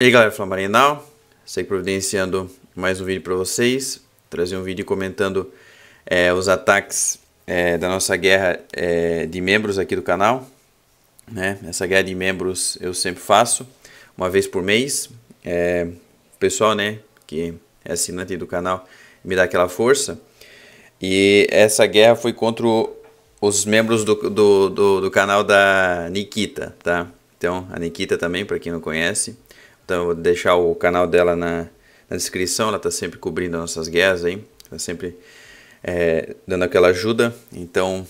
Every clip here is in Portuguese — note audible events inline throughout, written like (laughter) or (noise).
E aí galera, Flávio Marinal, segue providenciando mais um vídeo para vocês, trazer um vídeo comentando é, os ataques é, da nossa guerra é, de membros aqui do canal, né? essa guerra de membros eu sempre faço, uma vez por mês, é, o pessoal né, que é assinante do canal me dá aquela força, e essa guerra foi contra os membros do, do, do, do canal da Nikita, tá? Então, a Nikita também, para quem não conhece, então, vou deixar o canal dela na, na descrição, ela está sempre cobrindo as nossas guerras aí, está sempre é, dando aquela ajuda. Então,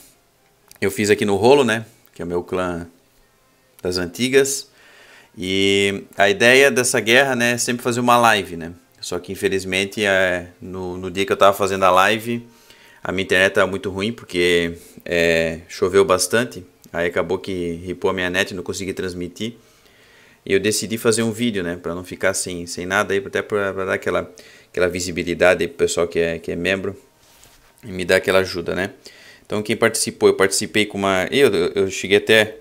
eu fiz aqui no Rolo, né, que é o meu clã das antigas. E a ideia dessa guerra, né, é sempre fazer uma live, né. Só que, infelizmente, é, no, no dia que eu estava fazendo a live, a minha internet estava muito ruim, porque é, choveu bastante. Aí acabou que ripou a minha net, não consegui transmitir. E eu decidi fazer um vídeo, né? Para não ficar sem, sem nada aí, até para dar aquela, aquela visibilidade aí pro pessoal que é, que é membro e me dar aquela ajuda, né? Então quem participou, eu participei com uma. Eu, eu cheguei até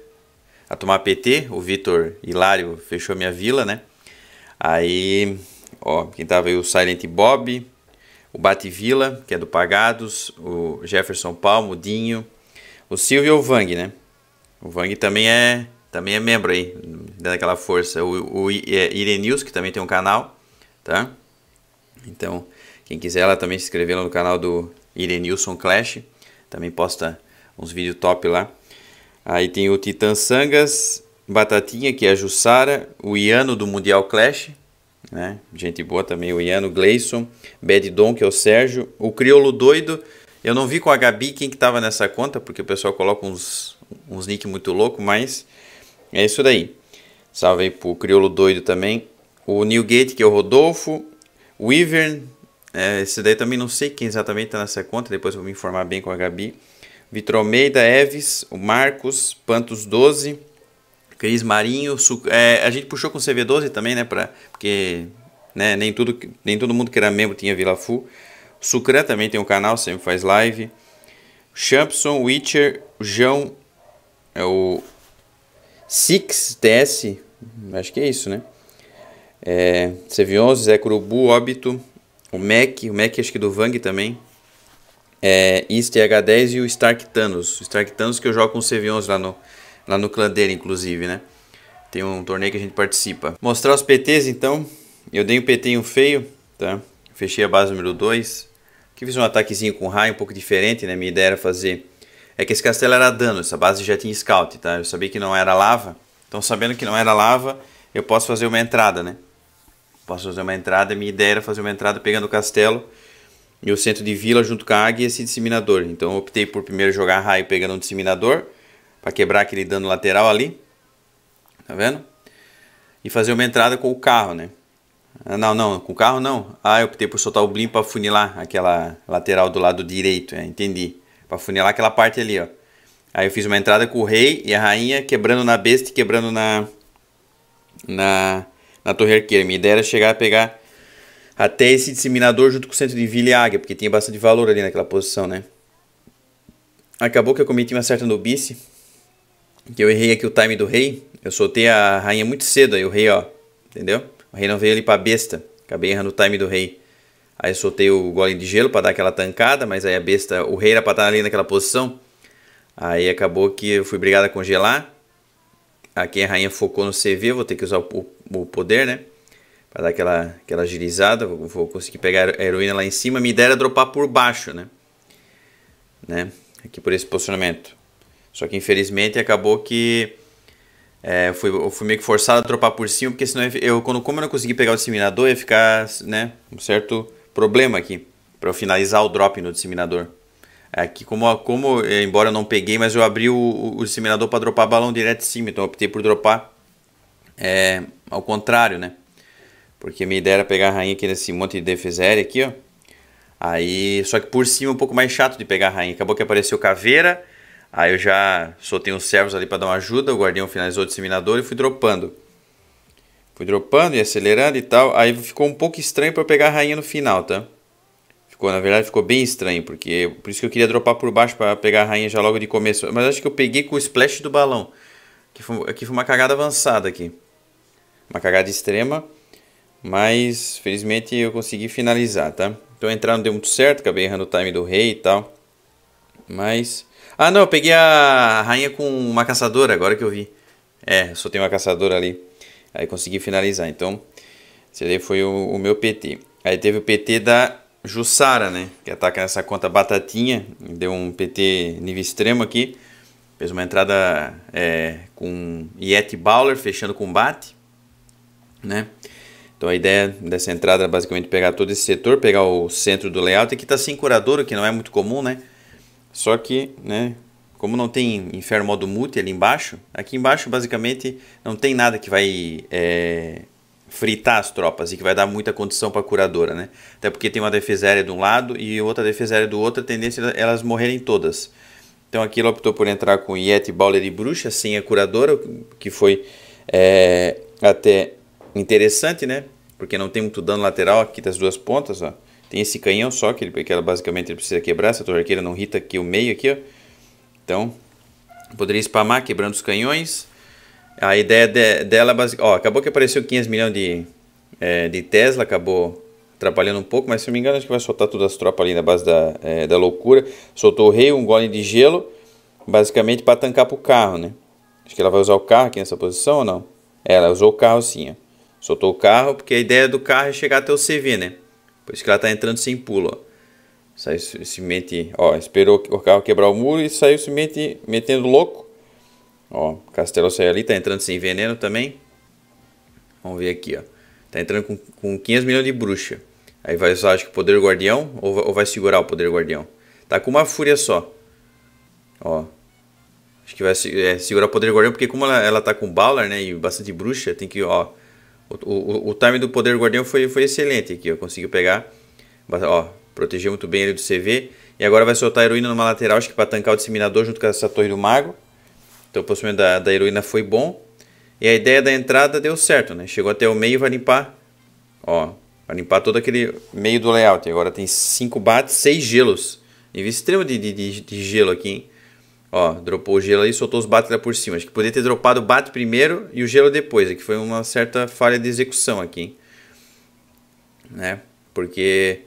a tomar PT, o Vitor Hilário fechou minha vila, né? Aí, ó, quem tava aí o Silent Bob, o Bate Vila, que é do Pagados, o Jefferson Palmo, o Dinho, o Silvio e o Vang, né? O Vang também é, também é membro aí, dando aquela força. O, o é, que também tem um canal, tá? Então, quem quiser, ela também se inscreveu no canal do Irenilson Clash. Também posta uns vídeos top lá. Aí tem o Titan Sangas, Batatinha, que é a Jussara, o Iano do Mundial Clash, né? Gente boa também, o Iano, Gleison, Bad Don que é o Sérgio, o Criolo Doido. Eu não vi com a Gabi quem que tava nessa conta, porque o pessoal coloca uns, uns nick muito louco, mas é isso daí. Salve aí pro Criolo Doido também. O Newgate, que é o Rodolfo. O Ivern, é, esse daí também não sei quem exatamente está nessa conta, depois eu vou me informar bem com a Gabi. Vitor Almeida, Eves, o Marcos, Pantos 12, Cris Marinho. Su, é, a gente puxou com CV12 também, né? Pra, porque né, nem, tudo, nem todo mundo que era membro tinha Vila Fu. Sucran também tem um canal, sempre faz live. Champson, Witcher, João, é o Six TS, Acho que é isso, né? É, CV11, Zé Curubu, Óbito, o Mac, o Mac acho que do Vang também. É, East H10 e o Stark Thanos. O Stark Thanos que eu jogo com o CV11 lá no, lá no clã dele, inclusive, né? Tem um torneio que a gente participa. Mostrar os PTs, então. Eu dei um PT em um feio, tá? Fechei a base número 2. Aqui fiz um ataquezinho com raio, um pouco diferente, né? Minha ideia era fazer... É que esse castelo era dano, essa base já tinha scout, tá? Eu sabia que não era lava. Então, sabendo que não era lava, eu posso fazer uma entrada, né? Posso fazer uma entrada. Minha ideia era fazer uma entrada pegando o castelo e o centro de vila junto com a águia e esse disseminador. Então, eu optei por primeiro jogar raio pegando um disseminador para quebrar aquele dano lateral ali. Tá vendo? E fazer uma entrada com o carro, né? Ah, não, não, com o carro não. Ah, eu optei por soltar o blimp para funilar aquela lateral do lado direito, é, entendi. Para funilar aquela parte ali, ó. Aí eu fiz uma entrada com o rei e a rainha quebrando na besta e quebrando na, na, na torre arqueira. Minha ideia era chegar a pegar até esse disseminador junto com o centro de vila e águia, porque tinha bastante valor ali naquela posição, né? Acabou que eu cometi uma certa nobice, que eu errei aqui o time do rei. Eu soltei a rainha muito cedo, aí o rei, ó, entendeu? O rei não veio ali pra besta, acabei errando o time do rei. Aí soltei o golem de gelo para dar aquela tancada, mas aí a besta, o rei era pra estar ali naquela posição. Aí acabou que eu fui obrigado a congelar. Aqui a rainha focou no CV, vou ter que usar o, o poder, né? Pra dar aquela, aquela agilizada, vou, vou, conseguir pegar a heroína lá em cima. Me dera dropar por baixo, né? né? Aqui por esse posicionamento. Só que infelizmente acabou que é, eu, fui, eu fui meio que forçado a dropar por cima, porque senão eu, quando, como eu não consegui pegar o disseminador, ia ficar né, um certo problema aqui para eu finalizar o drop no disseminador. Aqui, é, como, como é, embora eu não peguei, mas eu abri o, o disseminador para dropar balão direto em cima, então eu optei por dropar é, ao contrário, né? Porque minha ideia era pegar a rainha aqui nesse monte de defesa aérea aqui, ó. Aí, só que por cima é um pouco mais chato de pegar a rainha. Acabou que apareceu caveira, aí eu já soltei uns servos ali para dar uma ajuda, o guardião finalizou o disseminador e fui dropando. Fui dropando e acelerando e tal, aí ficou um pouco estranho para pegar a rainha no final, tá? Ficou, na verdade, ficou bem estranho, porque por isso que eu queria dropar por baixo para pegar a rainha já logo de começo. Mas acho que eu peguei com o splash do balão. Aqui foi, aqui foi uma cagada avançada aqui. Uma cagada extrema. Mas, felizmente, eu consegui finalizar, tá? Então, entrar não deu muito certo. Acabei errando o time do rei e tal. Mas... Ah, não. Eu peguei a rainha com uma caçadora, agora que eu vi. É, só tem uma caçadora ali. Aí consegui finalizar. Então, esse daí foi o, o meu PT. Aí teve o PT da Jussara, né? Que ataca nessa conta batatinha, deu um PT nível extremo aqui. Fez uma entrada é, com Yeti Bowler, fechando com bate, né? Então a ideia dessa entrada é basicamente pegar todo esse setor, pegar o centro do layout. Aqui tá sem curador, o que não é muito comum, né? Só que, né? Como não tem Inferno Modo Multi ali embaixo, aqui embaixo basicamente não tem nada que vai é, fritar as tropas e que vai dar muita condição para a curadora, né? Até porque tem uma defesa aérea de um lado e outra defesa aérea do outro, a tendência é elas morrerem todas. Então aqui ela optou por entrar com Yeti, Bowler e Bruxa sem a curadora, que foi é, até interessante, né? Porque não tem muito dano lateral aqui das duas pontas, ó. Tem esse canhão só, que, ele, que ela basicamente ele precisa quebrar, essa torre arqueira não irrita aqui o meio aqui, ó. Então, poderia spamar quebrando os canhões. A ideia de, dela, ó, acabou que apareceu 500 milhões de, é, de Tesla, acabou atrapalhando um pouco, mas se não me engano acho que vai soltar todas as tropas ali na base da, é, da loucura. Soltou o rei, um gole de gelo, basicamente para tancar pro carro, né? Acho que ela vai usar o carro aqui nessa posição ou não? É, ela usou o carro sim, ó. Soltou o carro, porque a ideia do carro é chegar até o CV, né? Por isso que ela tá entrando sem pulo, ó. Saiu semente, ó, esperou o carro quebrar o muro e saiu semente metendo louco. Ó, Castelo ali tá entrando sem veneno também. Vamos ver aqui, ó. Tá entrando com, com 500 milhões de bruxa. Aí vai usar, acho que, poder guardião ou, ou vai segurar o poder guardião? Tá com uma fúria só. Ó. Acho que vai é, segurar o poder guardião, porque como ela, ela tá com Balar, né, e bastante bruxa, tem que, ó... O, o, o time do poder guardião foi, foi excelente aqui, ó. Conseguiu pegar... Ó, protegeu muito bem ele do CV. E agora vai soltar a heroína numa lateral, acho que pra tancar o disseminador junto com essa torre do mago. Então o posicionamento da, da heroína foi bom. E a ideia da entrada deu certo, né? Chegou até o meio e vai limpar. Ó, vai limpar todo aquele meio do layout. Agora tem 5 bates, 6 gelos. Nível extremo de, de, de, gelo aqui, hein? Ó, dropou o gelo aí e soltou os bates lá por cima. Acho que poderia ter dropado o bate primeiro e o gelo depois. Aqui foi uma certa falha de execução aqui, hein? Né? Porque...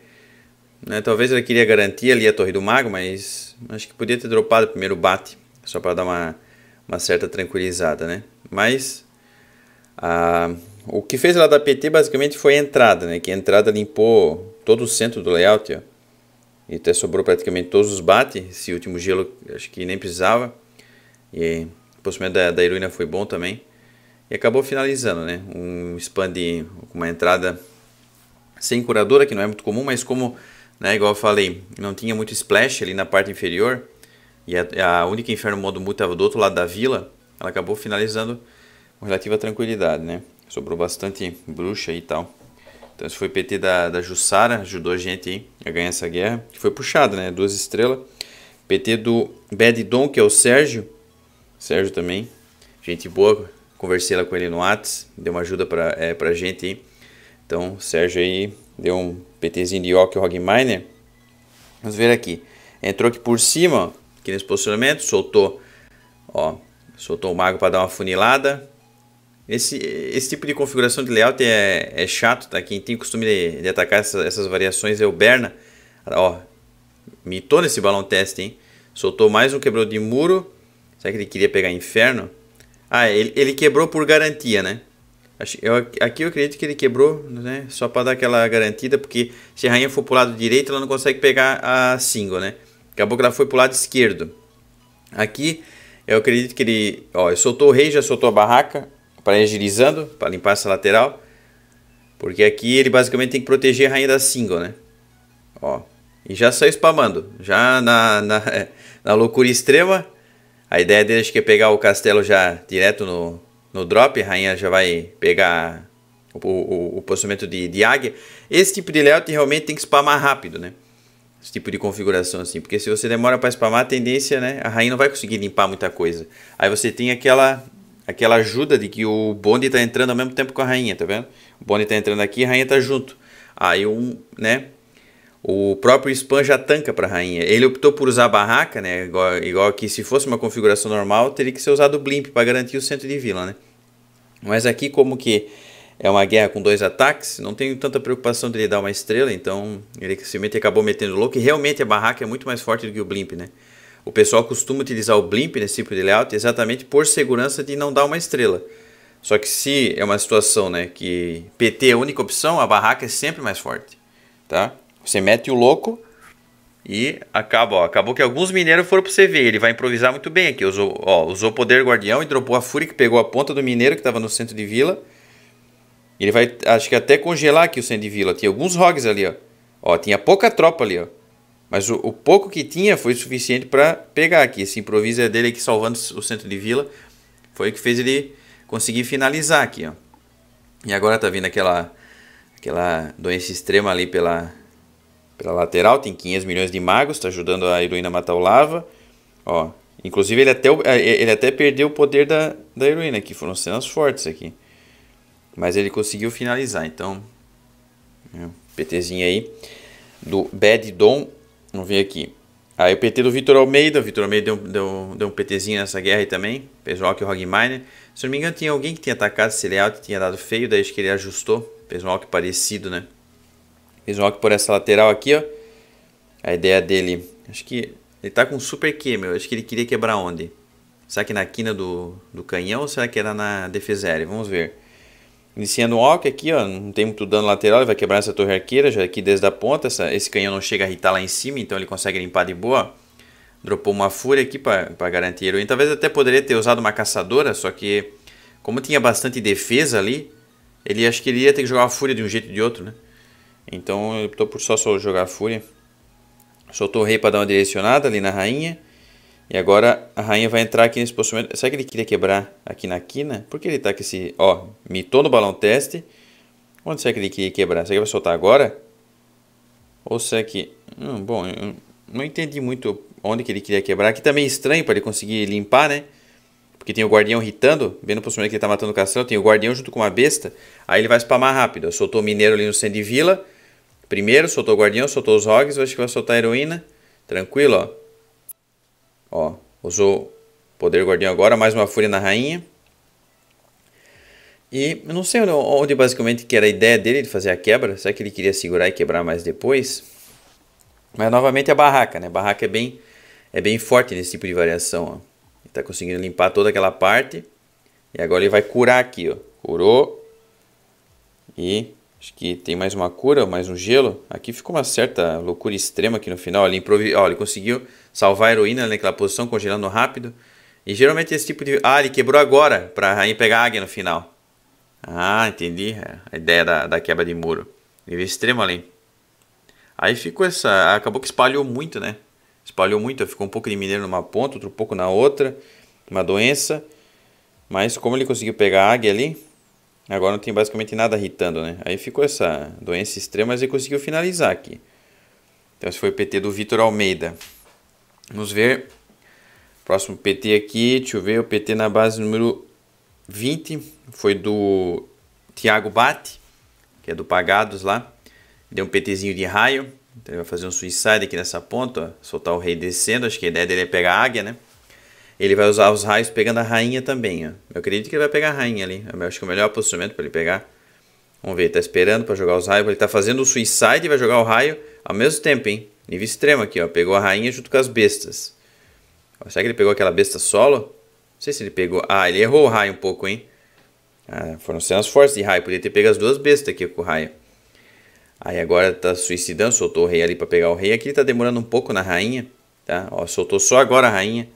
Né, talvez ele queria garantir ali a torre do mago, mas... Acho que podia ter dropado primeiro o bate. Só para dar uma uma certa tranquilizada, né? Mas a, o que fez ela da PT basicamente foi a entrada, né? Que a entrada limpou todo o centro do layout, ó. E até sobrou praticamente todos os bates. Esse último gelo acho que nem precisava. E o posicionamento da, da heroína foi bom também. E acabou finalizando, né? Um spam de uma entrada sem curadora, que não é muito comum, mas como, né, igual eu falei, não tinha muito splash ali na parte inferior, e a, a única inferno modo mu estava do outro lado da vila, ela acabou finalizando com relativa tranquilidade, né? Sobrou bastante bruxa e tal. Então esse foi o PT da, da Jussara, ajudou a gente aí a ganhar essa guerra, que foi puxado, né? Duas estrelas. PT do Bad Don que é o Sérgio. Sérgio também, gente boa, conversei lá com ele no Whats, deu uma ajuda pra, é, pra gente aí. Então, Sérgio aí deu um PTzinho de Yoke Hog Miner. Vamos ver aqui. Entrou aqui por cima, aqui nesse posicionamento, soltou, ó, soltou o mago para dar uma funilada. Esse, esse tipo de configuração de layout é, é chato, tá? Quem tem costume de, de atacar essa, essas variações é o Berna. Ó, mitou nesse balão teste, hein? Soltou mais um, quebrou de muro. Será que ele queria pegar inferno? Ah, ele, ele quebrou por garantia, né? Eu, aqui eu acredito que ele quebrou, né? Só para dar aquela garantida, porque se a rainha for pro lado direito, ela não consegue pegar a single, né? Daqui a pouco ela foi para o lado esquerdo. Aqui eu acredito que ele, ó, soltou o rei, já soltou a barraca para agilizando, para limpar essa lateral. Porque aqui ele basicamente tem que proteger a rainha da single, né? Ó, e já saiu spamando, já na, na, (laughs) na loucura extrema. A ideia dele acho que é pegar o castelo já direto no, no drop, a rainha já vai pegar o, o, o posicionamento de, de águia. Esse tipo de layout realmente tem que spamar rápido, né? Esse tipo de configuração assim, porque se você demora para spamar, a tendência, né, a rainha não vai conseguir limpar muita coisa. Aí você tem aquela aquela ajuda de que o bonde está entrando ao mesmo tempo com a rainha, tá vendo? O bonde está entrando aqui, a rainha está junto. Aí um, né, o próprio spam já tanca para a rainha. Ele optou por usar barraca, né? Igual, igual que se fosse uma configuração normal, teria que ser usado o blimp para garantir o centro de vila, né? Mas aqui como que é uma guerra com dois ataques, não tenho tanta preocupação de ele dar uma estrela, então ele simplesmente acabou metendo louco e realmente a barraca é muito mais forte do que o blimp, né? O pessoal costuma utilizar o blimp nesse tipo de layout exatamente por segurança de não dar uma estrela. Só que se é uma situação, né, que PT é a única opção, a barraca é sempre mais forte, tá? Você mete o louco e acaba, ó, acabou que alguns mineiros foram para você CV, ele vai improvisar muito bem aqui, usou, o poder guardião e dropou a fúria que pegou a ponta do mineiro que estava no centro de vila ele vai, acho que até congelar aqui o vila. Tinha alguns rogues ali, ó. ó. Tinha pouca tropa ali, ó. Mas o, o pouco que tinha foi suficiente para pegar aqui. Esse improviso é dele aqui salvando o centro de vila. Foi o que fez ele conseguir finalizar aqui, ó. E agora tá vindo aquela, aquela doença extrema ali pela, pela lateral. Tem 500 milhões de magos. Tá ajudando a heroína a matar o lava. Ó, Inclusive, ele até, é, é, ele até perdeu o poder da, da heroína aqui. Foram cenas fortes aqui. Mas ele conseguiu finalizar, então. Né, PTzinho aí. Do Bad Dom. Vamos ver aqui. Aí o PT do Vitor Almeida. O Vitor Almeida deu, deu, deu um PTzinho nessa guerra aí também. Pesou Alck e Miner Se não me engano, tinha alguém que tinha atacado esse layout e tinha dado feio. Daí acho que ele ajustou. Fez um parecido, né? Fez um por essa lateral aqui, ó. A ideia dele. Acho que ele tá com super Q, meu. Acho que ele queria quebrar onde? Será que na quina do, do canhão ou será que era na defesa aérea? Vamos ver. Iniciando o walk aqui, ó, não tem muito dano lateral, ele vai quebrar essa torre arqueira já é aqui desde a ponta. Essa, esse canhão não chega a irritar lá em cima, então ele consegue limpar de boa. Dropou uma fúria aqui para garantir a heroína. Talvez até poderia ter usado uma caçadora, só que como tinha bastante defesa ali, ele acho que ele ia ter que jogar uma fúria de um jeito ou de outro, né? Então ele optou por só, só jogar a fúria. Soltou o rei para dar uma direcionada ali na rainha. E agora a rainha vai entrar aqui nesse posicionamento. Será que ele queria quebrar aqui na quina? Por que ele está com esse... Ó, mitou no balão teste. Onde será que ele queria quebrar? Será que vai soltar agora? Ou será que... Hum, bom, eu não entendi muito onde que ele queria quebrar. Aqui também tá é estranho para ele conseguir limpar, né? Porque tem o guardião irritando. Vendo o posicionamento que ele tá matando o castelo. Tem o guardião junto com uma besta. Aí ele vai spamar rápido. Soltou o mineiro ali no centro de vila. Primeiro, soltou o guardião, soltou os rogues. Acho que vai soltar a heroína. Tranquilo, ó. Ó, Usou poder guardião agora, mais uma fúria na rainha. E eu não sei onde basicamente que era a ideia dele de fazer a quebra. Será que ele queria segurar e quebrar mais depois? Mas novamente a barraca, né? A barraca é bem, é bem forte nesse tipo de variação. Ó. Ele está conseguindo limpar toda aquela parte. E agora ele vai curar aqui, ó. Curou. E acho que tem mais uma cura, mais um gelo. Aqui ficou uma certa loucura extrema aqui no final. Ele, improvi... ó, ele conseguiu salvar a heroína naquela né, posição, congelando rápido. E geralmente esse tipo de. Ah, ele quebrou agora para a rainha pegar a águia no final. Ah, entendi é, a ideia da, da quebra de muro. Nível extremo ali Aí ficou essa. Acabou que espalhou muito, né? Espalhou muito. Ficou um pouco de mineiro numa ponta, outro pouco na outra. Uma doença. Mas como ele conseguiu pegar a águia ali, agora não tem basicamente nada irritando, né? Aí ficou essa doença extrema, mas ele conseguiu finalizar aqui. Então esse foi o PT do Vitor Almeida. Vamos ver. Próximo PT aqui, deixa eu ver, o PT na base número 20 foi do Thiago Bate, que é do Pagados lá. Deu um PTzinho de raio. Então ele vai fazer um suicide aqui nessa ponta, ó, soltar o rei descendo, acho que a ideia dele é pegar a águia, né? Ele vai usar os raios pegando a rainha também, ó. Eu acredito que ele vai pegar a rainha ali. Eu acho que é o melhor posicionamento para ele pegar. Vamos ver, ele tá esperando para jogar os raios. Ele tá fazendo o suicide e vai jogar o raio ao mesmo tempo, hein? Nível extremo aqui, ó. Pegou a rainha junto com as bestas. Ó, será que ele pegou aquela besta solo? Não sei se ele pegou. Ah, ele errou o raio um pouco, hein? Ah, foram cenas fortes de raio. Podia ter pego as duas bestas aqui com o raio. Aí agora tá suicidando, soltou o rei ali para pegar o rei. Aqui ele tá demorando um pouco na rainha, tá? Ó, soltou só agora a rainha.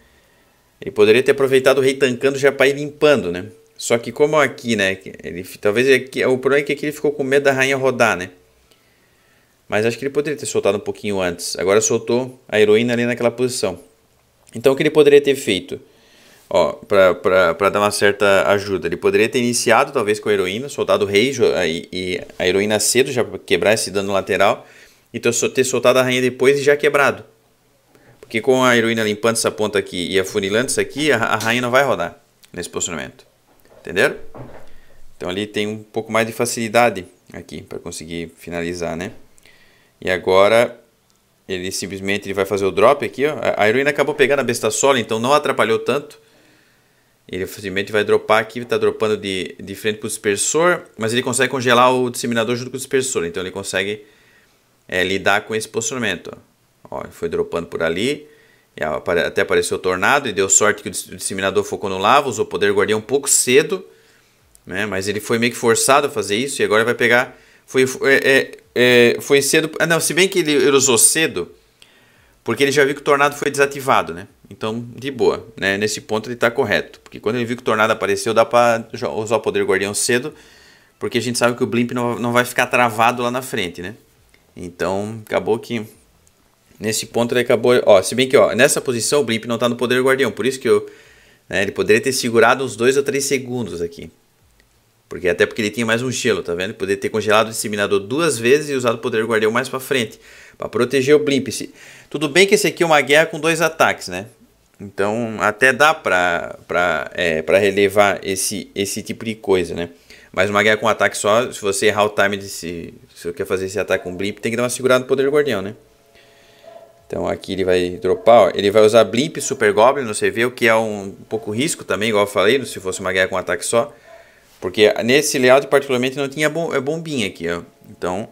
Ele poderia ter aproveitado o rei tancando já para ir limpando, né? Só que como aqui, né? Ele, talvez aqui, o problema é que aqui ele ficou com medo da rainha rodar, né? Mas acho que ele poderia ter soltado um pouquinho antes. Agora soltou a heroína ali naquela posição. Então o que ele poderia ter feito? Ó, pra, pra, pra dar uma certa ajuda. Ele poderia ter iniciado talvez com a heroína, soltado o rei e, e a heroína cedo já pra quebrar esse dano lateral. E ter soltado a rainha depois e já quebrado. Porque com a heroína limpando essa ponta aqui e afunilando isso aqui, a, a rainha não vai rodar nesse posicionamento. Entenderam? Então ali tem um pouco mais de facilidade aqui para conseguir finalizar, né? E agora ele simplesmente vai fazer o drop aqui, ó. A heroína acabou pegando a besta sola, então não atrapalhou tanto. Ele simplesmente vai dropar aqui, está dropando de, de frente para o dispersor, mas ele consegue congelar o disseminador junto com o dispersor, então ele consegue é, lidar com esse posicionamento. Ó. ele foi dropando por ali, até apareceu o tornado, e deu sorte que o disseminador focou no lava, usou o poder guardião um pouco cedo, né? mas ele foi meio que forçado a fazer isso, e agora vai pegar foi, é, é, é, foi cedo. Ah, não, se bem que ele, ele usou cedo, porque ele já viu que o tornado foi desativado, né? Então, de boa, né? Nesse ponto ele está correto. Porque quando ele viu que o tornado apareceu, dá para usar o poder guardião cedo, porque a gente sabe que o blimp não, não vai ficar travado lá na frente, né? Então, acabou que nesse ponto ele acabou, ó, se bem que, ó, nessa posição o blimp não está no poder guardião, por isso que eu, né, ele poderia ter segurado uns 2 ou 3 segundos aqui. Porque até porque ele tinha mais um gelo, tá vendo? Poder ter congelado o disseminador duas vezes e usado o poder guardião mais para frente, para proteger o Blimpice. Tudo bem que esse aqui é uma guerra com dois ataques, né? Então até dá para pra, é, pra relevar esse, esse tipo de coisa, né? Mas uma guerra com ataque só, se você errar o time desse se, você quer fazer esse ataque com blimp, tem que dar uma segurada no poder guardião, né? Então aqui ele vai dropar, ó. ele vai usar blimp, super goblin, você vê o que é um, um pouco risco também, igual eu falei, se fosse uma guerra com ataque só. Porque nesse layout particularmente não tinha é bombinha aqui, ó. Então,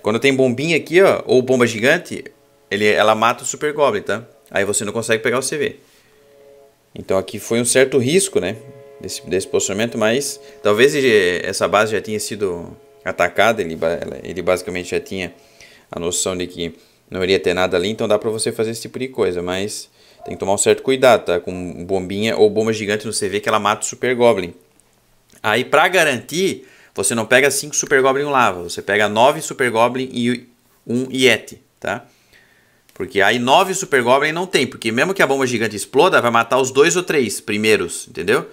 quando tem bombinha aqui, ó, ou bomba gigante, ele, ela mata o Super Goblin, tá? Aí você não consegue pegar o CV. Então aqui foi um certo risco, né? Desse, desse posicionamento, mas talvez essa base já tinha sido atacada. Ele, ele basicamente já tinha a noção de que não iria ter nada ali, então dá pra você fazer esse tipo de coisa, mas... Tem que tomar um certo cuidado, tá? Com bombinha ou bomba gigante no CV que ela mata o Super Goblin. Aí para garantir, você não pega 5 Super Goblin Lava, você pega 9 Super Goblin e 1 um Yeti, tá? Porque aí 9 Super Goblin não tem, porque mesmo que a bomba gigante exploda, vai matar os dois ou três primeiros, entendeu?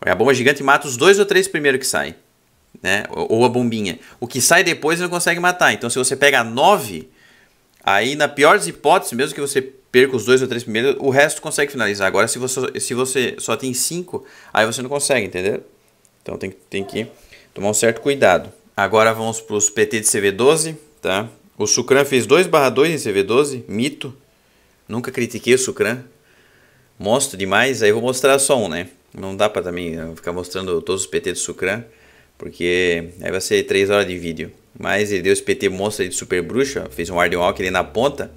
A bomba gigante mata os dois ou três primeiros que saem, né? Ou a bombinha. O que sai depois não consegue matar. Então se você pega 9, aí na pior das hipóteses, mesmo que você perca os dois ou três primeiros, o resto consegue finalizar. Agora se você, se você só tem 5, aí você não consegue, entendeu? Então tem, tem que tomar um certo cuidado. Agora vamos para os PT de CV12, tá? O Sucran fez 2 barra 2 em CV12, mito. Nunca critiquei o Sucran. Mostro demais, aí vou mostrar só um, né? Não dá para também eh, ficar mostrando todos os PT do Sucran, porque aí vai ser 3 horas de vídeo. Mas ele deu esse PT monstro de super bruxa, fez um Arden Walk ali na ponta.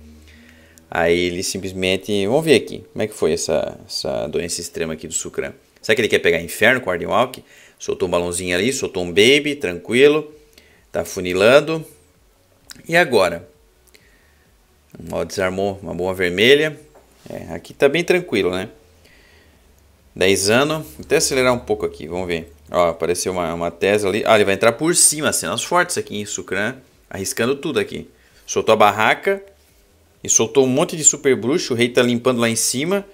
Aí ele simplesmente. Vamos ver aqui. Como é que foi essa, essa doença extrema aqui do Sucran? Será que ele quer pegar inferno com o Arden Walk? Soltou um balãozinho ali, soltou um baby, tranquilo. Tá funilando. E agora? Ó, desarmou uma bomba vermelha. É, aqui tá bem tranquilo, né? 10 anos. Vou até acelerar um pouco aqui, vamos ver. Ó, apareceu uma, uma Tesla ali. Ah, ele vai entrar por cima, cenas fortes aqui em Sucrã, Arriscando tudo aqui. Soltou a barraca. E soltou um monte de super bruxo. O rei tá limpando lá em cima.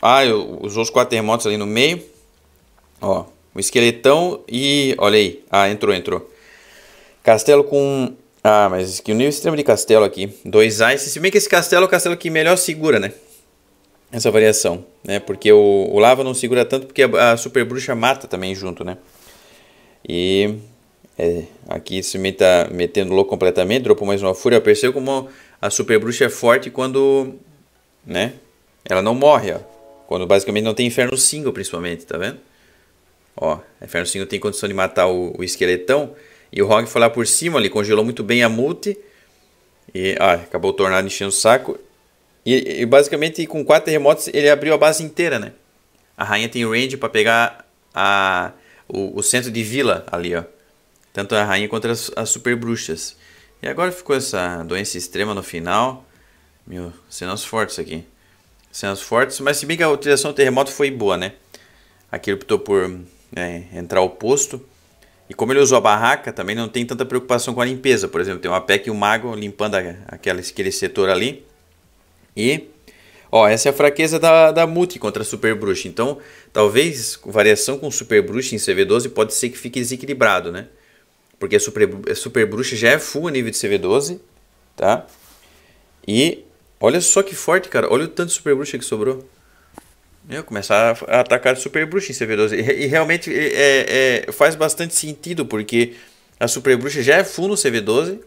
Ah, os usou os quatro terremotos ali no meio. Ó, um esqueletão e. Olha aí. Ah, entrou, entrou. Castelo com. Ah, mas que o nível extremo de castelo aqui. dois ice. Se bem que esse castelo é o castelo que melhor segura, né? Essa variação. Né? Porque o, o lava não segura tanto porque a, a super bruxa mata também junto, né? E. É, aqui se me tá metendo louco completamente. Dropou mais uma fúria. Percebeu como a super bruxa é forte quando. Né? Ela não morre, ó. Quando basicamente não tem inferno single, principalmente, tá vendo? Ó, Inferno 5 tem condição de matar o, o, esqueletão. E o Rog foi lá por cima ali, congelou muito bem a multi. E ó, ah, acabou o tornado enchendo o saco. E, e, basicamente com quatro terremotos ele abriu a base inteira, né? A rainha tem range para pegar a, o, o, centro de vila ali, ó. Tanto a rainha quanto as, as super bruxas. E agora ficou essa doença extrema no final. Meu, cenas fortes aqui. Cenas fortes, mas se bem que a utilização do terremoto foi boa, né? Aqui ele optou por né, entrar ao posto. E como ele usou a barraca, também não tem tanta preocupação com a limpeza. Por exemplo, tem uma PEC e um mago limpando aquela, aquele setor ali. E, ó, essa é a fraqueza da, da contra a Super Bruxa. Então, talvez variação com Super Bruxa em CV12 pode ser que fique desequilibrado, né? Porque a Super, a Super Bruxa já é full a nível de CV12, tá? E olha só que forte, cara. Olha o tanto de Super Bruxa que sobrou. Eu né? começar a atacar Super Bruxa em CV12. E, e realmente é, é, é, faz bastante sentido, porque a Super Bruxa já é full no CV12.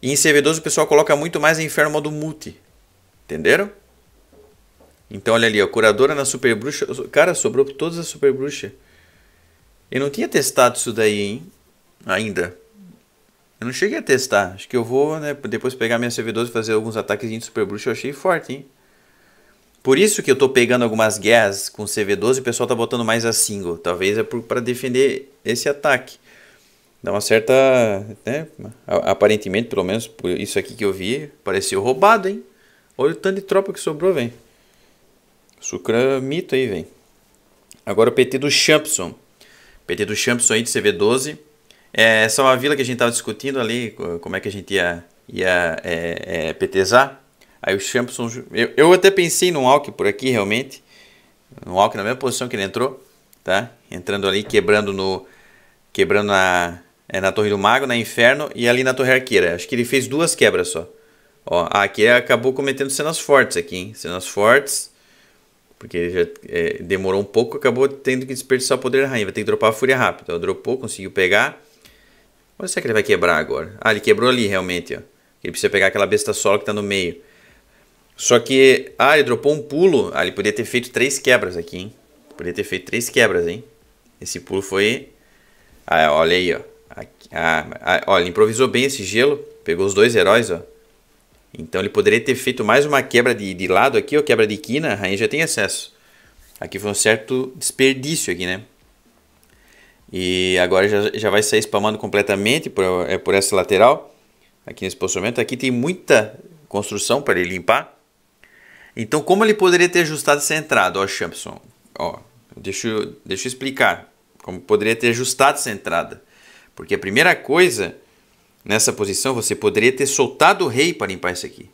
E em CV12 o pessoal coloca muito mais Inferno modo multi. Entenderam? Então olha ali, ó, curadora na Super Bruxa. Cara, sobrou todas as Super bruxas Eu não tinha testado isso daí, hein? Ainda. Eu não cheguei a testar. Acho que eu vou, né, depois pegar minha CV12 e fazer alguns ataques de Super Bruxa. Eu achei forte, hein? Por isso que eu tô pegando algumas guerras com CV12 e o pessoal tá botando mais a single. Talvez é para defender esse ataque. Dá uma certa. Né? Aparentemente, pelo menos por isso aqui que eu vi, pareceu roubado, hein? Olha o tanto de tropa que sobrou, vem. Sucra mito aí, vem. Agora o PT do Champson. PT do Champson aí de CV12. É, essa é uma vila que a gente tava discutindo ali, como é que a gente ia, ia é, é, PTzar. Aí o Champson. Eu, eu até pensei num Alck por aqui, realmente. Um Alck na mesma posição que ele entrou, tá? Entrando ali, quebrando no. Quebrando na. É na Torre do Mago, na Inferno e ali na Torre Arqueira. Acho que ele fez duas quebras só. Ó, aqui acabou cometendo cenas fortes aqui, hein? Cenas fortes. Porque ele já é, demorou um pouco, acabou tendo que desperdiçar o poder da rainha. Vai ter que dropar a fúria rápido. Ó, dropou, conseguiu pegar. Onde será que ele vai quebrar agora? Ah, ele quebrou ali realmente, ó. Ele precisa pegar aquela besta solo que tá no meio. Só que, ah, ele dropou um pulo. Ah, ele podia ter feito três quebras aqui, hein? Podia ter feito três quebras, hein? Esse pulo foi... Ah, olha aí, ó. Aqui, ah, ah, ó, ele improvisou bem esse gelo. Pegou os dois heróis, ó. Então ele poderia ter feito mais uma quebra de, de lado aqui, ó. Quebra de quina. A rainha já tem acesso. Aqui foi um certo desperdício aqui, né? E agora já, já vai sair spamando completamente por, é, por essa lateral. Aqui nesse posicionamento. Aqui tem muita construção para ele limpar. Então, como ele poderia ter ajustado essa entrada? Ó, Champson, ó, deixa eu, deixa eu explicar como poderia ter ajustado essa entrada. Porque a primeira coisa, nessa posição, você poderia ter soltado o rei para limpar isso aqui.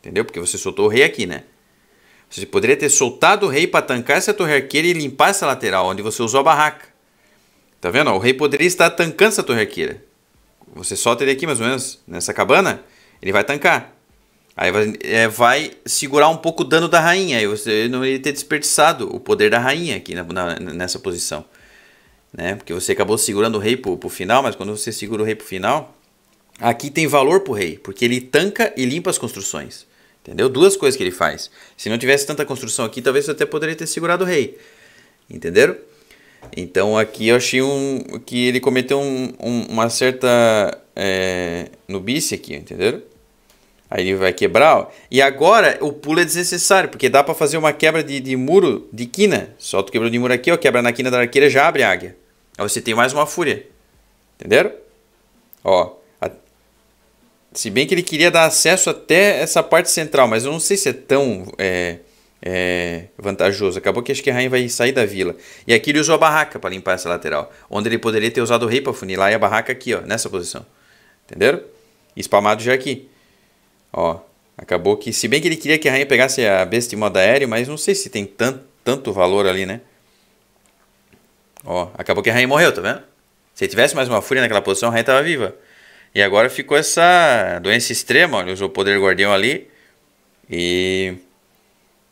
Entendeu? Porque você soltou o rei aqui, né? Você poderia ter soltado o rei para tancar essa torre arqueira e limpar essa lateral, onde você usou a barraca. Tá vendo? O rei poderia estar tancando essa torre arqueira. Você solta ele aqui, mais ou menos, nessa cabana, ele vai tancar. Aí vai, é, vai segurar um pouco o dano da rainha. Aí você não iria ter desperdiçado o poder da rainha aqui na, na, nessa posição. Né? Porque você acabou segurando o rei pro, pro final, mas quando você segura o rei pro final, aqui tem valor pro rei, porque ele tanca e limpa as construções. Entendeu? Duas coisas que ele faz. Se não tivesse tanta construção aqui, talvez você até poderia ter segurado o rei. Entenderam? Então aqui eu achei um, que ele cometeu um, um, uma certa é, nubice aqui, entenderam? Aí ele vai quebrar, ó. E agora o pulo é desnecessário, porque dá para fazer uma quebra de, de muro de quina. Solta o quebrou de muro aqui, ó. Quebra na quina da arqueira, já abre a águia. Aí você tem mais uma fúria. Entenderam? Ó. A... Se bem que ele queria dar acesso até essa parte central, mas eu não sei se é tão é, é, vantajoso. Acabou que acho que a rainha vai sair da vila. E aqui ele usou a barraca para limpar essa lateral. Onde ele poderia ter usado o rei para funilar e a barraca aqui, ó. Nessa posição. Entenderam? E já aqui. Ó, acabou que, se bem que ele queria que a rainha pegasse a besta de modo aéreo, mas não sei se tem tanto, tanto valor ali, né? Ó, acabou que a rainha morreu, tá vendo? Se tivesse mais uma fúria naquela posição, a rainha tava viva. E agora ficou essa doença extrema, ele usou o poder guardião ali. E.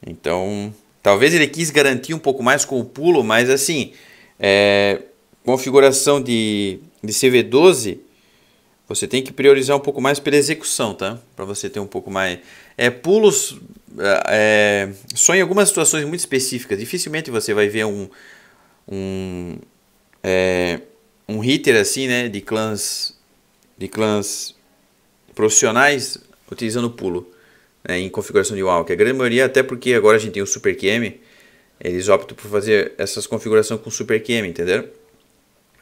Então. Talvez ele quis garantir um pouco mais com o pulo, mas assim. É, configuração de, de CV12 você tem que priorizar um pouco mais pela execução, tá? Para você ter um pouco mais. É, pulos. É, é, só em algumas situações muito específicas. Dificilmente você vai ver um. Um. É, um hitter assim, né? De clãs. De clãs profissionais utilizando pulo. Né, em configuração de walk. A grande maioria, até porque agora a gente tem o Super QM. Eles optam por fazer essas configurações com Super QM, entenderam?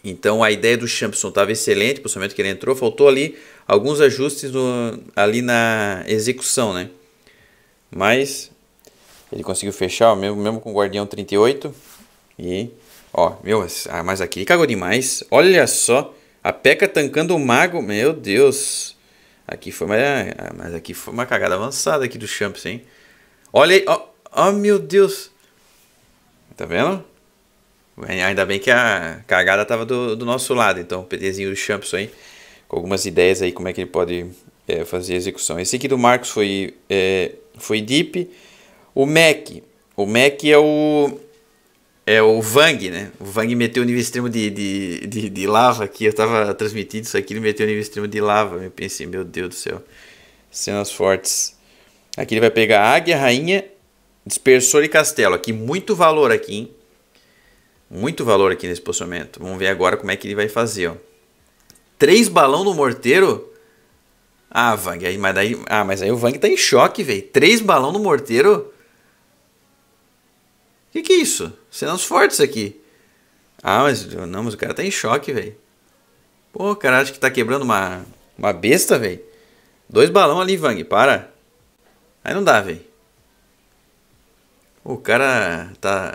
Então a ideia do Champson estava excelente, principalmente que ele entrou, faltou ali alguns ajustes no, ali na execução, né? Mas ele conseguiu fechar, mesmo, mesmo com o Guardião 38. E, ó, meu, ah, mas aqui cagou demais. Olha só, a Peca tancando o Mago, meu Deus. Aqui foi uma, ah, mas aqui foi uma cagada avançada aqui do Champs, hein? Olha aí, ó, ó, meu Deus. Tá vendo? Ainda bem que a cagada estava do, do, nosso lado. Então, o do Champs aí, com algumas ideias aí como é que ele pode é, fazer a execução. Esse aqui do Marcos foi, é, foi deep. O Mac. O Mac é o. É o Vang, né? O Vang meteu o nível extremo de, de, de, de lava aqui. Eu estava transmitindo isso aqui, ele meteu o nível extremo de lava. Eu pensei, meu Deus do céu. Cenas fortes. Aqui ele vai pegar Águia, Rainha, Dispersor e Castelo. Aqui muito valor aqui, hein? Muito valor aqui nesse posicionamento. Vamos ver agora como é que ele vai fazer. Ó. Três balão no morteiro? Ah, Vang, aí, mas daí, ah, mas aí o Vang tá em choque, velho. Três balão no morteiro? O que, que é isso? Cenas fortes aqui. Ah, mas, não, mas o cara tá em choque, velho. Pô, o cara acha que tá quebrando uma, uma besta, velho. Dois balão ali, Vang, para. Aí não dá, velho. O cara tá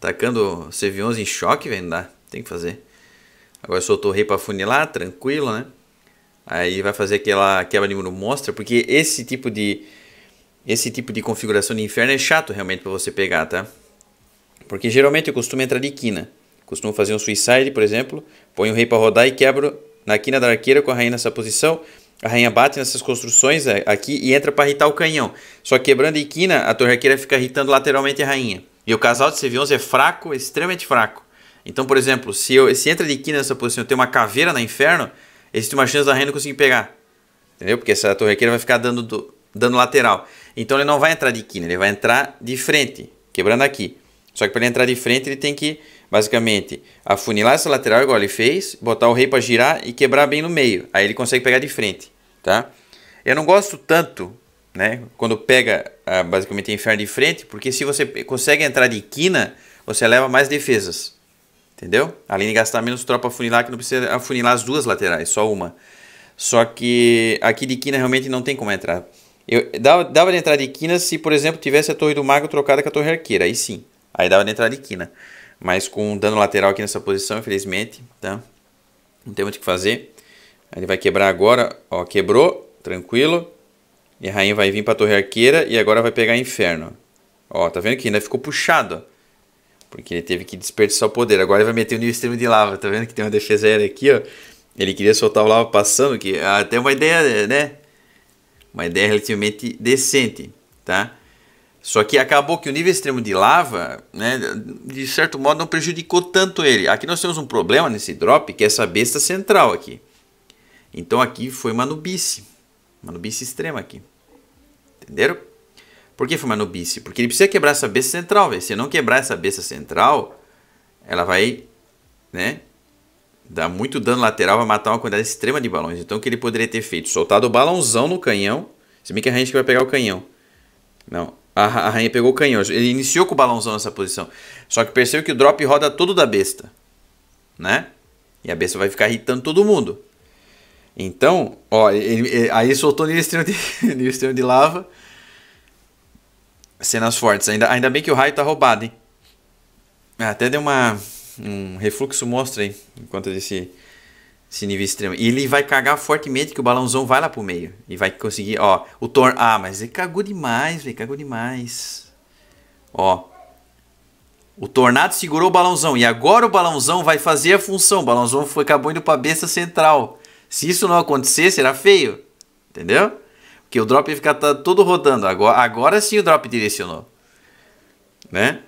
Tacando CV11 em choque, velho, não dá. Tem que fazer. Agora soltou o rei pra funilar, tranquilo, né? Aí vai fazer aquela quebra de muro monstro porque esse tipo de esse tipo de configuração de inferno é chato realmente para você pegar, tá? Porque geralmente eu costumo entrar de quina. Costumo fazer um suicide, por exemplo, ponho o rei para rodar e quebro na quina da arqueira com a rainha nessa posição. A rainha bate nessas construções é, aqui e entra para irritar o canhão. Só quebrando de quina, a torre arqueira fica irritando lateralmente a rainha. E o casal de CV11 é fraco, extremamente fraco. Então, por exemplo, se, eu, se entra de quina nessa posição eu tenho uma caveira na inferno, existe uma chance da não conseguir pegar. Entendeu? Porque essa torre aqui vai ficar dando, do, dando lateral. Então ele não vai entrar de quina, ele vai entrar de frente, quebrando aqui. Só que para ele entrar de frente, ele tem que, basicamente, afunilar essa lateral, igual ele fez, botar o rei para girar e quebrar bem no meio. Aí ele consegue pegar de frente, tá? Eu não gosto tanto né? Quando pega ah, basicamente inferno de frente, porque se você consegue entrar de quina, você leva mais defesas, entendeu? Além de gastar menos tropa afunilar, que não precisa afunilar as duas laterais, só uma. Só que aqui de quina realmente não tem como entrar. Eu, dava, dava de entrar de quina se, por exemplo, tivesse a torre do mago trocada com a torre arqueira, aí sim, aí dava de entrar de quina. Mas com dano lateral aqui nessa posição, infelizmente, tá? Não tem muito o que fazer. Ele vai quebrar agora, ó, quebrou, tranquilo. E a rainha vai vir para a torre arqueira e agora vai pegar inferno. Ó, tá vendo que ainda ficou puxado. Porque ele teve que desperdiçar o poder. Agora ele vai meter o nível extremo de lava. Tá vendo que tem uma defesa aérea aqui, ó. Ele queria soltar o lava passando, que é até uma ideia, né? Uma ideia relativamente decente, tá? Só que acabou que o nível extremo de lava, né, de certo modo, não prejudicou tanto ele. Aqui nós temos um problema nesse drop, que é essa besta central aqui. Então aqui foi uma nubice. Uma nubice extrema aqui. Entenderam? Por que foi uma nubice? Porque ele precisa quebrar essa besta central, velho. Se não quebrar essa besta central, ela vai, né? Dar muito dano lateral, vai matar uma quantidade extrema de balões. Então o que ele poderia ter feito? Soltado o balãozão no canhão. Se bem que a rainha que vai pegar o canhão. Não, a, rainha pegou o canhão. Ele iniciou com o balãozão nessa posição. Só que percebeu que o drop roda todo da besta. Né? E a besta vai ficar irritando todo mundo. Então, ó, ele, ele, aí soltou o Strano de, (laughs) Neil de lava. Cenas fortes. Ainda, ainda bem que o raio tá roubado, hein? Ah, até deu uma, um refluxo monstro aí, enquanto desse esse nível extremo. E ele vai cagar fortemente que o balãozão vai lá pro meio. E vai conseguir, ó, o Thor... Ah, mas ele cagou demais, velho, cagou demais. Ó. O Tornado segurou o balãozão. E agora o balãozão vai fazer a função. O balãozão foi, acabou indo pra besta central. Se isso não acontecer, será feio. Entendeu? Porque o drop ia ficar todo rodando. Agora, agora sim o drop direcionou. Né?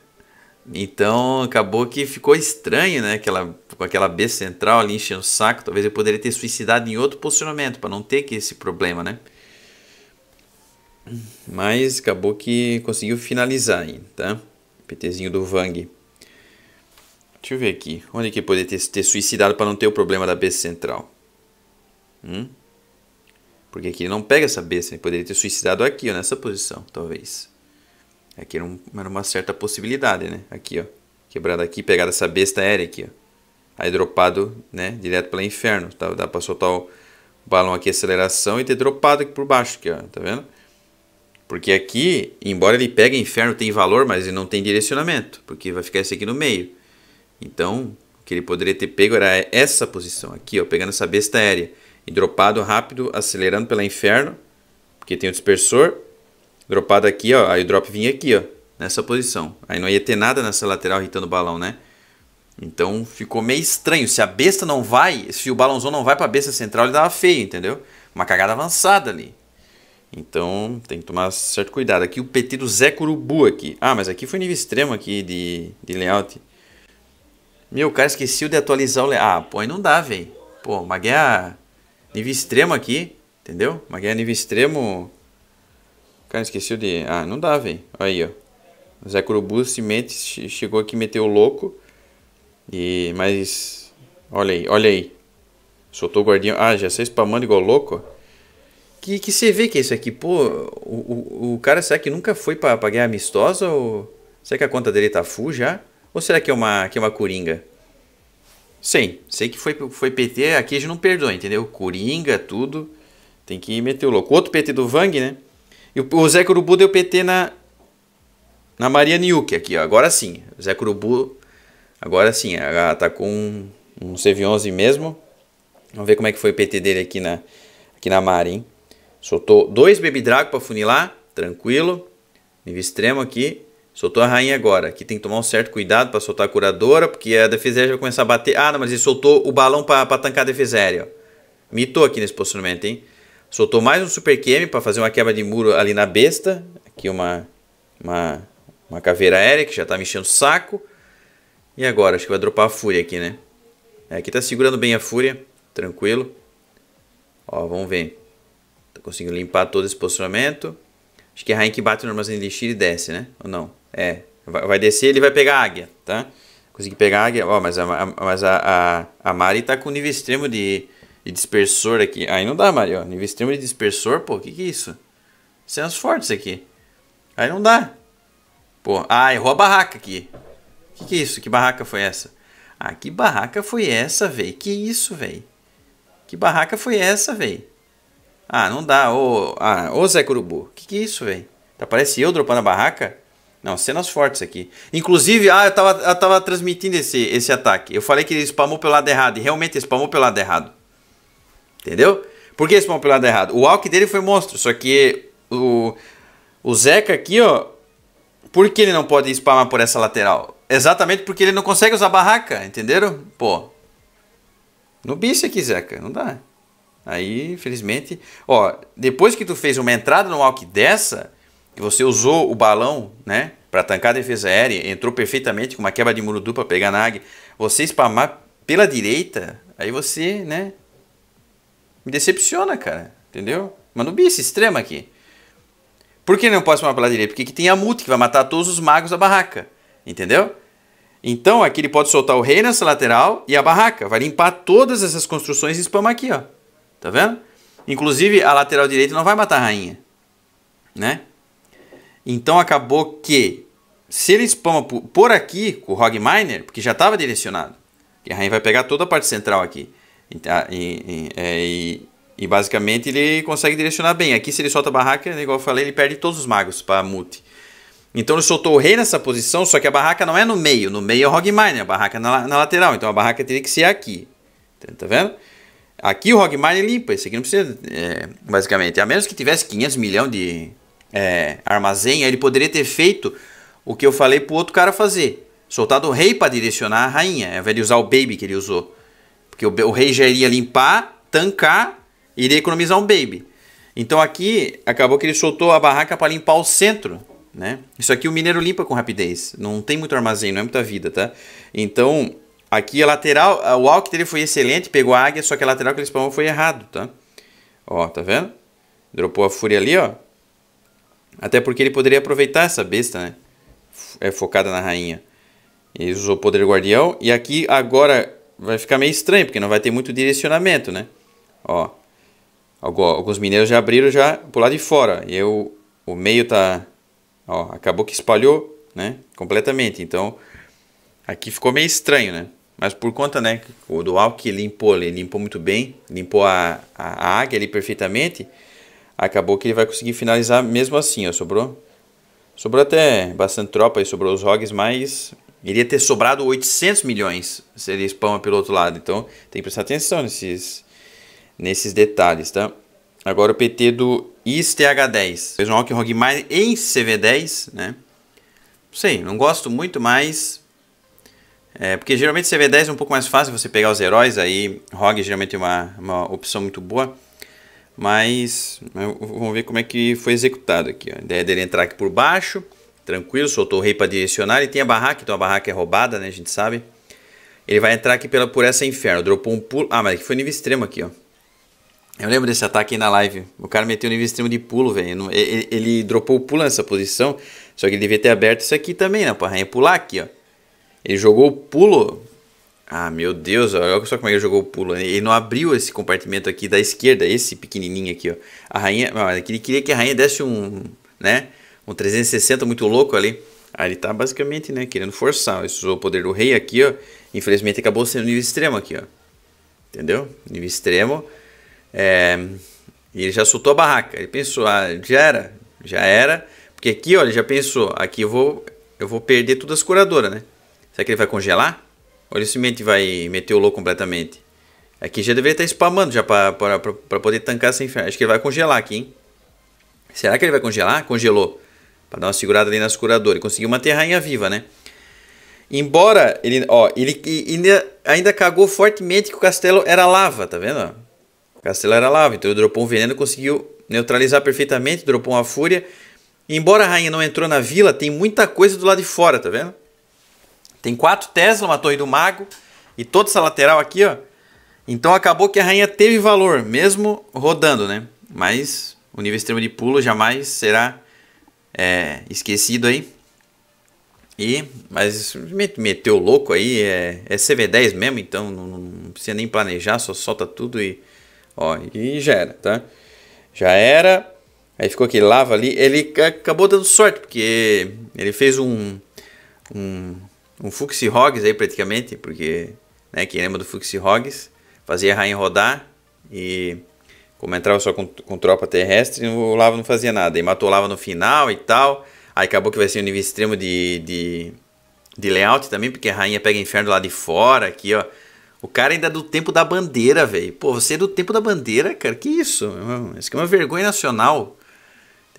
Então acabou que ficou estranho, né? Aquela, com aquela B central ali enchendo o saco. Talvez eu poderia ter suicidado em outro posicionamento para não ter que esse problema, né? Mas acabou que conseguiu finalizar aí, tá? PTzinho do Vang. Deixa eu ver aqui. Onde que poderia ter, ter suicidado para não ter o problema da B central? Hum? Porque aqui ele não pega essa besta. Ele poderia ter suicidado aqui, ó, nessa posição, talvez. Aqui era, um, era, uma certa possibilidade, né? Aqui, ó. Quebrado aqui, pegado essa besta aérea aqui, ó. Aí dropado, né? Direto para o inferno. Tá? Dá para soltar o balão aqui, aceleração, e ter dropado aqui por baixo, aqui, ó. Tá vendo? Porque aqui, embora ele pegue inferno, tem valor, mas ele não tem direcionamento. Porque vai ficar esse aqui no meio. Então, o que ele poderia ter pego era essa posição aqui, ó. Pegando essa besta aérea. E rápido, acelerando pela inferno. Porque tem o dispersor. Dropado aqui, ó. Aí o drop vinha aqui, ó. Nessa posição. Aí não ia ter nada nessa lateral irritando o balão, né? Então ficou meio estranho. Se a besta não vai, se o balãozão não vai para a besta central, ele dava feio, entendeu? Uma cagada avançada ali. Então tem que tomar certo cuidado. Aqui o PT do Zé Curubu aqui. Ah, mas aqui foi nível extremo aqui de, de layout. Meu, cara esqueci de atualizar o layout. Ah, pô, aí não dá, velho. Pô, uma guerra nível extremo aqui, entendeu? Uma guerra é nível extremo. Cara, esqueceu de. Ah, não dá, velho. Aí, ó. O Zé Curubu se mete, chegou aqui, meteu o louco. E. Mas. Olha aí, olha aí. Soltou o guardião. Ah, já saiu spamando igual louco. Que, que você vê que é isso aqui? Pô, o, o, o cara será que nunca foi pra, pra guerra amistosa? Ou será que a conta dele tá full já? Ou será que é uma, que é uma coringa? sim sei que foi, foi PT, aqui a gente não perdoa, entendeu? Coringa, tudo. Tem que meter o louco. Outro PT do Vang, né? E o, o Zé Curubu deu PT na. Na Maria Niuque aqui, ó. Agora sim. O Zé Curubu. Agora sim. Ela tá com um, um CV11 mesmo. Vamos ver como é que foi o PT dele aqui na, aqui na Mari, hein? Soltou dois Baby Drago pra funilar. Tranquilo. Nível extremo aqui. Soltou a rainha agora, que tem que tomar um certo cuidado para soltar a curadora, porque a defeséria vai começar a bater. Ah, não, mas ele soltou o balão para tancar a defeséria. Mitou aqui nesse posicionamento, hein? Soltou mais um super QM para fazer uma quebra de muro ali na besta. Aqui uma, uma, uma caveira aérea que já tá me enchendo o saco. E agora? Acho que vai dropar a fúria aqui, né? É, aqui tá segurando bem a fúria. Tranquilo. Ó, vamos ver. Tô conseguindo limpar todo esse posicionamento. Acho que é a rainha que bate no armazém de elixir e desce, né? Ou não? É, vai, descer, ele vai pegar a águia, tá? Consegui pegar a águia, ó, mas, a, a, mas a, a, a Mari tá com nível extremo de, de dispersor aqui. Aí não dá, Mari, ó, nível extremo de dispersor, pô, que que é isso? Cenas fortes aqui. Aí não dá. Pô, ah, errou a barraca aqui. Que que é isso? Que barraca foi essa? Ah, que barraca foi essa, véi? Que isso, véi? Que barraca foi essa, véi? Ah, não dá. Ô, ah, ô Zé Curubu. Que que é isso, véi? Tá, parece eu dropando a barraca? Não, cenas fortes aqui. Inclusive, ah, eu tava, eu tava transmitindo esse, esse ataque. Eu falei que ele spamou pelo lado errado. E realmente ele spamou pelo lado errado. Entendeu? Por que spamou pelo lado errado? O walk dele foi monstro. Só que o, o Zeca aqui, ó. Por que ele não pode spamar por essa lateral? Exatamente porque ele não consegue usar barraca, entenderam? Pô. No bice aqui, Zeca. Não dá. Aí, infelizmente. Ó, depois que tu fez uma entrada no walk dessa que você usou o balão, né? Para tancar a defesa aérea, entrou perfeitamente com uma quebra de muro dupla, pegar na águia. Você spamar pela direita, aí você, né? Me decepciona, cara. Entendeu? Mano, bicho, extrema aqui. Por que não posso spamar pela direita? Porque aqui tem a multa que vai matar todos os magos da barraca. Entendeu? Então aqui ele pode soltar o rei nessa lateral e a barraca. Vai limpar todas essas construções e spamar aqui, ó. Tá vendo? Inclusive a lateral direita não vai matar a rainha. Né? Então acabou que, se ele spama por aqui com o Hog Miner, porque já estava direcionado, que a rainha vai pegar toda a parte central aqui. E, tá, é, e, e, basicamente ele consegue direcionar bem. Aqui, se ele solta a barraca, né, igual eu falei, ele perde todos os magos para mute. Então ele soltou o rei nessa posição, só que a barraca não é no meio. No meio é o Miner, a barraca é na, na lateral. Então a barraca teria que ser aqui. Tá, tá vendo? Aqui o Miner limpa. Esse aqui não precisa, é, basicamente. A menos que tivesse 500 milhões de, é, armazém, ele poderia ter feito o que eu falei pro outro cara fazer. Soltado o rei para direcionar a rainha, ao invés de usar o baby que ele usou. Porque o, o rei já iria limpar, tancar e iria economizar um baby. Então aqui acabou que ele soltou a barraca para limpar o centro, né? Isso aqui o mineiro limpa com rapidez, não tem muito armazém, não é muita vida, tá? Então aqui a lateral, o walk dele foi excelente, pegou a águia, só que a lateral que ele spamou foi errado, tá? Ó, tá vendo? Dropou a fúria ali, ó. Até porque ele poderia aproveitar essa besta, né? É focada na rainha. Ele usou o poder guardião. E aqui agora vai ficar meio estranho, porque não vai ter muito direcionamento, né? Ó. Alguns mineiros já abriram já pro lado de fora. E eu, o meio tá... Ó, acabou que espalhou, né? Completamente. Então, aqui ficou meio estranho, né? Mas por conta, né? O do Alck limpou, ele limpou muito bem. Limpou a, a, a águia ali perfeitamente. Acabou que ele vai conseguir finalizar mesmo assim, ó, sobrou. Sobrou até bastante tropa e sobrou os Hogs, mas iria ter sobrado 800 milhões se ele spama pelo outro lado. Então tem que prestar atenção nesses, nesses detalhes, tá? Agora o PT do ISTH10. Fez um Hawking Hog mais em CV10, né? Não sei, não gosto muito, mas... É, porque geralmente CV10 é um pouco mais fácil você pegar os heróis, aí Hog geralmente é uma, uma opção muito boa. Mas vamos ver como é que foi executado aqui. Ó. A ideia dele é entrar aqui por baixo, tranquilo, soltou o rei para direcionar. ele tem a barraca, então a barraca é roubada, né? A gente sabe. Ele vai entrar aqui pela, por essa inferno. Dropou um pulo. Ah, mas aqui foi nível extremo aqui, ó. Eu lembro desse ataque aí na live. O cara meteu nível extremo de pulo, velho. Ele, ele, dropou o pulo nessa posição. Só que ele devia ter aberto isso aqui também, né? Pra rainha pular aqui, ó. Ele jogou o pulo ah, meu Deus, olha só como é ele jogou o pulo. Né? Ele não abriu esse compartimento aqui da esquerda, esse pequenininho aqui, ó. A rainha, ele queria que a rainha desse um, né, um 360 muito louco ali. Aí ele tá basicamente, né, querendo forçar. Ele usou o poder do rei aqui, ó. Infelizmente acabou sendo nível extremo aqui, ó. Entendeu? Nível extremo. É... E ele já soltou a barraca. Ele pensou, ah, já era, já era. Porque aqui, ó, ele já pensou, aqui eu vou, eu vou perder todas as curadoras, né? Será que ele vai congelar? Olha ele mente vai meter o louco completamente? Aqui já deveria estar spamando já para poder tancar sem inferno. Acho que ele vai congelar aqui, hein? Será que ele vai congelar? Congelou. Para dar uma segurada ali nas curadoras. conseguiu manter a rainha viva, né? Embora ele, ó, ele, ainda, ainda cagou fortemente que o castelo era lava, tá vendo? O castelo era lava, então ele dropou um veneno, conseguiu neutralizar perfeitamente, dropou uma fúria. Embora a rainha não entrou na vila, tem muita coisa do lado de fora, tá vendo? Tem quatro Tesla, uma torre do mago e toda essa lateral aqui, ó. Então acabou que a rainha teve valor, mesmo rodando, né? Mas o nível extremo de pulo jamais será é, esquecido aí. E, mas meteu louco aí, é, é CV10 mesmo, então não, não, precisa nem planejar, só solta tudo e, ó, e já era, tá? Já era, aí ficou aquele lava ali, ele é, acabou dando sorte, porque ele fez um, um um Fuxi Hogs aí praticamente, porque né, quem lembra do Fuxi Hogs fazia a rainha rodar e como entrava só com, com tropa terrestre, o Lava não fazia nada. E matou o Lava no final e tal. Aí acabou que vai ser um nível extremo de, de, de layout também, porque a rainha pega inferno lá de fora, aqui, ó. O cara ainda é do tempo da bandeira, velho. Pô, você é do tempo da bandeira, cara? Que isso? Isso aqui é uma vergonha nacional.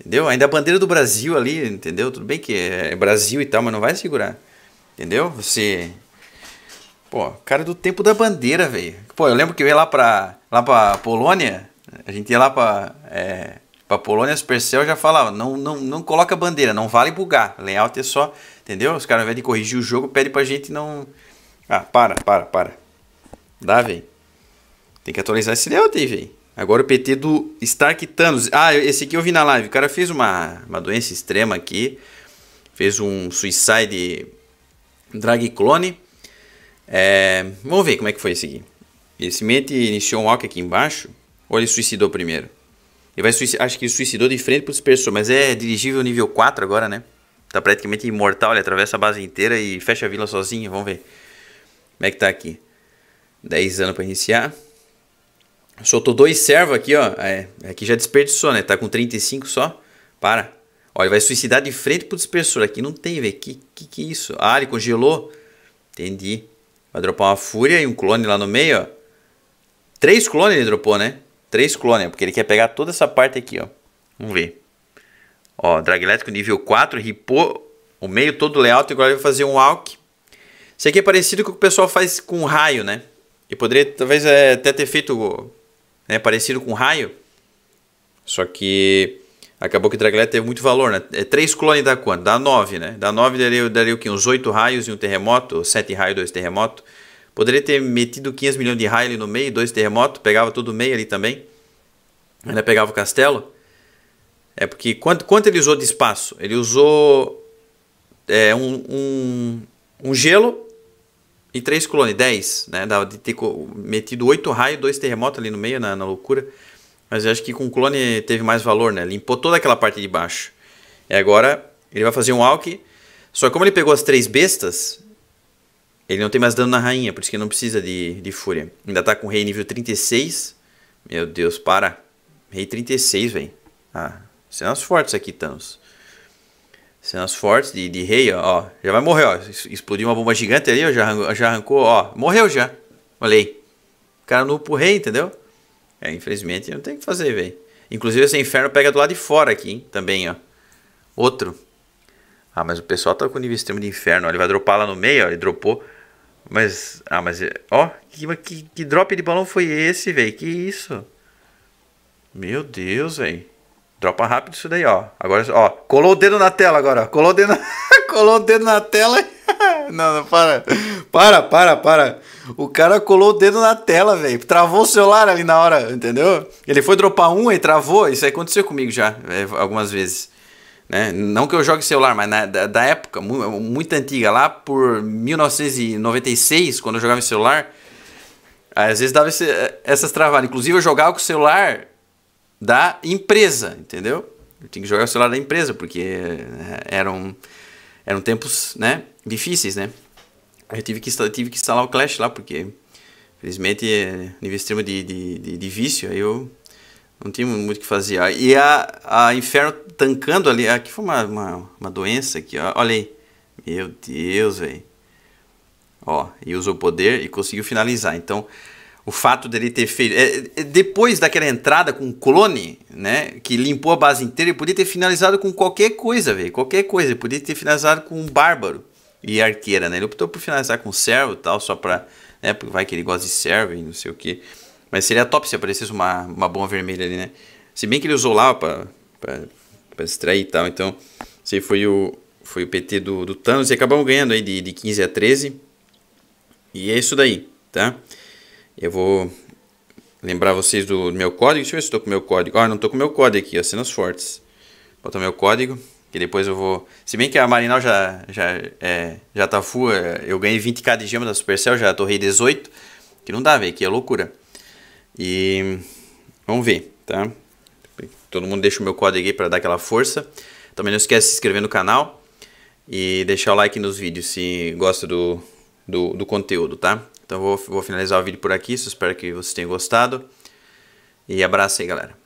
Entendeu? Ainda a bandeira do Brasil ali, entendeu? Tudo bem que é Brasil e tal, mas não vai segurar. Entendeu? Você. Pô, cara do tempo da bandeira, velho. Pô, eu lembro que eu ia lá pra, lá pra Polônia. A gente ia lá pra. É, pra Polônia, Percel já falava: não, não, não coloca bandeira, não vale bugar. Layout é só. Entendeu? Os caras, ao invés de corrigir o jogo, pedem pra gente não. Ah, para, para, para. Dá, velho. Tem que atualizar esse layout aí, velho. Agora o PT do Stark Thanos. Ah, esse aqui eu vi na live. O cara fez uma, uma doença extrema aqui. Fez um suicide Drag Clone. É, vamos ver como é que foi esse aqui. Esse mente iniciou um walk aqui embaixo. Ou ele suicidou primeiro? Ele vai suicidar, acho que ele suicidou de frente pro dispersor, mas é dirigível nível 4 agora, né? Tá praticamente imortal, ele atravessa a base inteira e fecha a vila sozinho, vamos ver. Como é que tá aqui? 10 anos para iniciar. Soltou dois servos aqui, ó. É, aqui já desperdiçou, né? Tá com 35 só. Para. Olha, vai suicidar de frente pro dispersor. Aqui não tem, velho. Que, que que é isso? Ah, ele congelou. Entendi. Vai dropar uma fúria e um clone lá no meio, ó. Três clones ele dropou, né? Três clones, porque ele quer pegar toda essa parte aqui, ó. Vamos ver. Ó, drag elétrico nível 4, ripou o meio todo layout. Agora ele vai fazer um walk. Isso aqui é parecido com o que o pessoal faz com raio, né? E poderia talvez é, até ter feito né, parecido com raio. Só que Acabou que o Draglete teve muito valor, né? É, três clones dá quanto? Dá nove, né? Dá nove daria, daria o quê? Uns oito raios e um terremoto, sete raios e dois terremotos. Poderia ter metido 500 milhões de raio ali no meio, dois terremotos, pegava tudo meio ali também. Ainda pegava o castelo. É porque quanto, quanto ele usou de espaço? Ele usou é, um, um, um gelo e três clones, dez, né? Dava de ter metido oito raios, dois terremotos ali no meio, na, na loucura. Mas eu acho que com o clone teve mais valor, né? Limpou toda aquela parte de baixo. E agora ele vai fazer um alck. Só que como ele pegou as três bestas, ele não tem mais dano na rainha, por isso que não precisa de, de fúria. Ainda tá com rei nível 36. Meu Deus, para. Rei 36, velho. Ah, cenas fortes aqui, Thanos. Cenas fortes de, de rei, ó, Já vai morrer, ó. Explodiu uma bomba gigante ali, ó. Já, já arrancou, ó. Morreu já. Olha aí. O cara no pro rei, entendeu? É, infelizmente eu tenho que fazer, velho. Inclusive esse inferno pega do lado de fora aqui, hein? Também, ó. Outro. Ah, mas o pessoal tá com nível extremo de inferno. Ó. Ele vai dropar lá no meio, ó. Ele dropou. Mas. Ah, mas. Ó, que, que, que drop de balão foi esse, velho? Que isso? Meu Deus, velho. Dropa rápido isso daí, ó. Agora, ó. Colou o dedo na tela agora, ó. Colou o dedo na, (laughs) colou o dedo na tela. (laughs) não, não, para. Para, para, para. O cara colou o dedo na tela, velho. Travou o celular ali na hora, entendeu? Ele foi dropar um e travou. Isso aí aconteceu comigo já, é, algumas vezes. Né? Não que eu jogue celular, mas na, da, da, época, muito antiga, lá por 1996, quando eu jogava em celular, às vezes dava esse, essas travadas. Inclusive, eu jogava com o celular da empresa, entendeu? Eu tinha que jogar o celular da empresa, porque é, eram, eram tempos né, difíceis, né? Eu tive que, tive que instalar o Clash lá, porque infelizmente é nível extremo de, de, de, de vício, aí eu não tinha muito o que fazer. Ah, e a, a Inferno tancando ali, aqui ah, foi uma, uma, uma doença aqui, ó. olha aí. Meu Deus, velho. Ó, e usou o poder e conseguiu finalizar. Então, o fato dele ter feito. É, é, depois daquela entrada com o clone, né? Que limpou a base inteira, ele podia ter finalizado com qualquer coisa, velho. Qualquer coisa. Ele podia ter finalizado com um bárbaro e arqueira, né? Ele optou por finalizar com servo tal, só pra. Né? Porque vai que ele gosta de servo e não sei o que. Mas seria top se aparecesse uma, uma bomba vermelha ali, né? Se bem que ele usou lá pra, pra, pra distrair e tal. Então, se foi o, foi o PT do, do Thanos e acabamos ganhando aí de, de 15 a 13. E é isso daí, tá? Eu vou lembrar vocês do meu código. Deixa eu ver se estou com o meu código. Ah, não estou com o meu código aqui, ó, cenas fortes. Bota meu código. Que depois eu vou. Se bem que a Marinal já, já, é, já tá full, é, eu ganhei 20k de gema da Supercell, já torrei 18. Que não dá, velho, que é loucura. E. Vamos ver, tá? Todo mundo deixa o meu código aí pra dar aquela força. Também não esquece de se inscrever no canal e deixar o like nos vídeos se gosta do, do, do conteúdo, tá? Então vou, vou finalizar o vídeo por aqui. Espero que vocês tenham gostado. E abraço aí, galera.